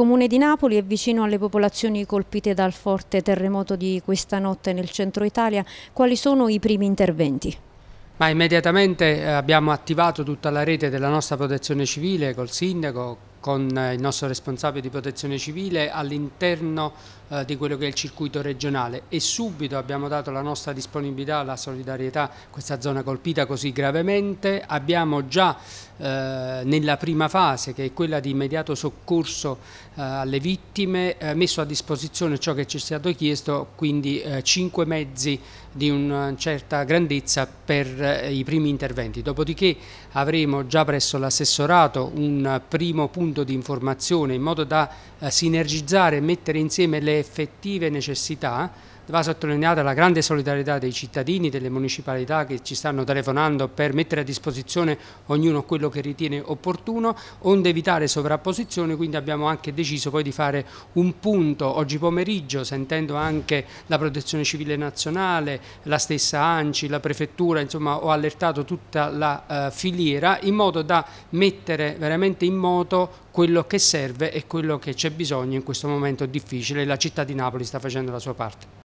comune di Napoli è vicino alle popolazioni colpite dal forte terremoto di questa notte nel centro Italia. Quali sono i primi interventi? Ma immediatamente eh, abbiamo attivato tutta la rete della nostra protezione civile col sindaco, con eh, il nostro responsabile di protezione civile all'interno eh, di quello che è il circuito regionale e subito abbiamo dato la nostra disponibilità, la solidarietà a questa zona colpita così gravemente, abbiamo già eh, nella prima fase che è quella di immediato soccorso eh, alle vittime eh, messo a disposizione ciò che ci è stato chiesto, quindi eh, cinque mezzi di una certa grandezza per i primi interventi, dopodiché avremo già presso l'assessorato un primo punto punto di informazione in modo da eh, sinergizzare e mettere insieme le effettive necessità va sottolineata la grande solidarietà dei cittadini, delle municipalità che ci stanno telefonando per mettere a disposizione ognuno quello che ritiene opportuno, onde evitare sovrapposizione, quindi abbiamo anche deciso poi di fare un punto oggi pomeriggio, sentendo anche la Protezione Civile Nazionale, la stessa ANCI, la Prefettura, insomma ho allertato tutta la eh, filiera in modo da mettere veramente in moto quello che serve e quello che c'è bisogno in questo momento difficile e la città di Napoli sta facendo la sua parte.